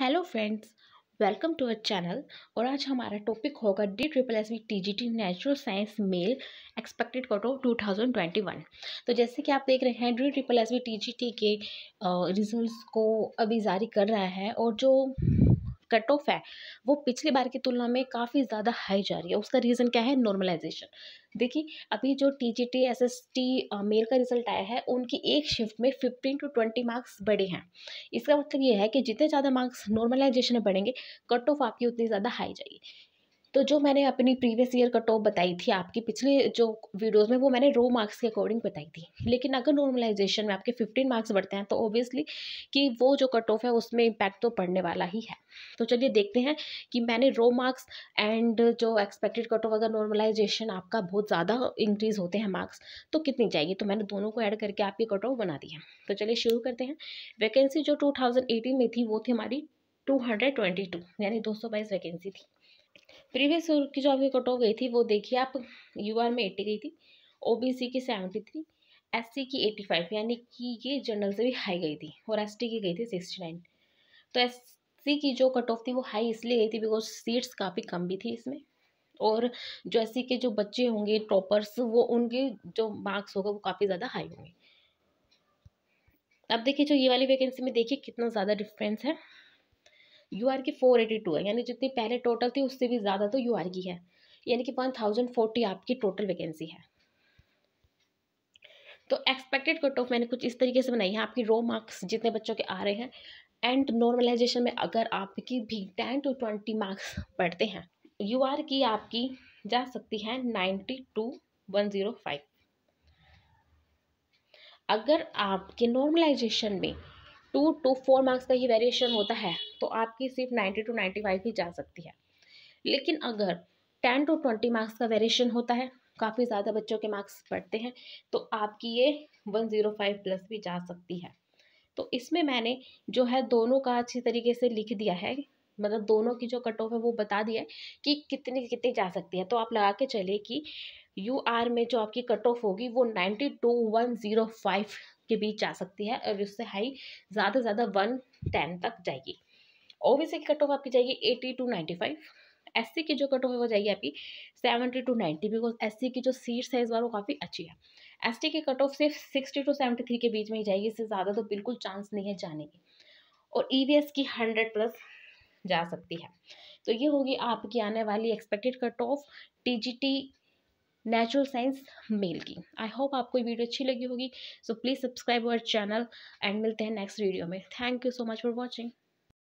hello friends welcome to our channel और आज हमारा टॉपिक होगा D triple S B T G T natural science male expected cut off two thousand twenty one तो जैसे कि आप देख रहे हैं D triple S B T G T के रिजल्ट को अभी जारी कर रहा है और जो कट ऑफ है वो पिछली बार की तुलना में काफ़ी ज़्यादा हाई जा रही है उसका रीज़न क्या है नॉर्मलाइजेशन देखिए अभी जो T G T S S T male का रिजल्ट आया है उनकी एक शिफ्ट में फिफ्टीन टू ट्वेंटी मार्क्स बढ़े हैं इसका मतलब ये है कि जितने ज़्यादा मार्क्स नॉर्मलाइजेशन में बढ़ेंगे कट ऑफ आपकी उतनी ज़्यादा हाई जाएगी तो जो मैंने अपनी प्रीवियस ईयर कट ऑफ बताई थी आपकी पिछली जो वीडियोस में वो मैंने रो मार्क्स के अकॉर्डिंग बताई थी लेकिन अगर नॉर्मलाइजेशन में आपके फिफ्टीन मार्क्स बढ़ते हैं तो ऑब्वियसली कि वो जो कट ऑफ है उसमें इम्पैक्ट तो पड़ने वाला ही है तो चलिए देखते हैं कि मैंने रो मार्क्स एंड जो एक्सपेक्टेड कट ऑफ अगर नॉर्मलाइजेशन आपका बहुत ज़्यादा इंक्रीज होते हैं मार्क्स तो कितनी चाहिए तो मैंने दोनों को ऐड करके आपकी कट ऑफ बना दी है तो चलिए शुरू करते हैं वैकेंसी जो टू में थी वो थी हमारी टू यानी दो वैकेंसी थी प्रीवियस की जो आपकी कट ऑफ गई थी वो देखिए आप यू आर में एट्टी गई थी ओ बी सी की सेवेंटी थ्री एस सी की एटी फाइव यानी कि ये जनरल से भी हाई गई थी और एस टी की गई थी सिक्सटी नाइन तो एस सी की जो कट ऑफ थी वो हाई इसलिए गई थी बिकॉज सीट्स काफ़ी कम भी थी इसमें और जो एस सी के जो बच्चे होंगे टॉपर्स वो उनके जो मार्क्स होगा वो काफ़ी ज़्यादा हाई होंगे अब देखिए जो ये वाली वैकेंसी में देखिए कितना ज़्यादा डिफरेंस है यू आर की फोर एटी टू है यानी जितनी पहले टोटल थी उससे भी ज़्यादा तो यू आर की है यानी कि वन थाउजेंड फोर्टी आपकी टोटल वैकेंसी है तो एक्सपेक्टेड कट ऑफ मैंने कुछ इस तरीके से बनाई है आपकी रो मार्क्स जितने बच्चों के आ रहे हैं एंड नॉर्मलाइजेशन में अगर आपकी भी टेन टू ट्वेंटी मार्क्स पढ़ते हैं यू आर की आपकी जा सकती है ninety two one zero five अगर आपके नॉर्मलाइजेशन में टू टू फोर मार्क्स का ही वेरिएशन होता है तो आपकी सिर्फ नाइन्टी टू नाइन्टी फाइव ही जा सकती है लेकिन अगर टेन टू ट्वेंटी मार्क्स का वेरिएशन होता है काफ़ी ज़्यादा बच्चों के मार्क्स बढ़ते हैं तो आपकी ये वन ज़ीरो फाइव प्लस भी जा सकती है तो इसमें मैंने जो है दोनों का अच्छी तरीके से लिख दिया है मतलब दोनों की जो कट ऑफ है वो बता दिया है कि कितनी कितनी जा सकती है तो आप लगा के चलिए कि यू आर में जो आपकी कट ऑफ होगी वो ninety two one zero five के बीच जा सकती है और उससे हाई ज़्यादा से ज़्यादा वन टेन तक जाएगी ओबीसी की कट ऑफ आपकी जाएगी eighty two ninety five S की जो कट ऑफ है वो जाएगी आपकी seventy two ninety because S की जो सीट्स है इस बार वो काफ़ी अच्छी है एस की कट ऑफ सिर्फ सिक्सटी टू सेवेंटी थ्री के बीच में ही जाएगी इससे ज़्यादा तो बिल्कुल चांस नहीं है जाने की और ई e की हंड्रेड प्लस जा सकती है तो ये होगी आपकी आने वाली expected cut off T natural science male की आई होप आपको ये वीडियो अच्छी लगी होगी so please subscribe our channel and मिलते हैं नेक्स्ट वीडियो में thank you so much for watching